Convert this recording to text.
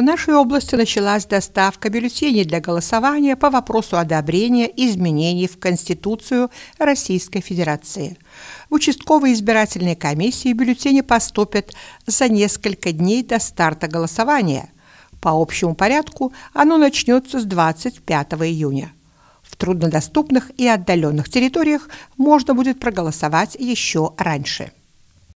В нашей области началась доставка бюллетеней для голосования по вопросу одобрения изменений в Конституцию Российской Федерации. В участковые избирательные комиссии бюллетени поступят за несколько дней до старта голосования. По общему порядку оно начнется с 25 июня. В труднодоступных и отдаленных территориях можно будет проголосовать еще раньше.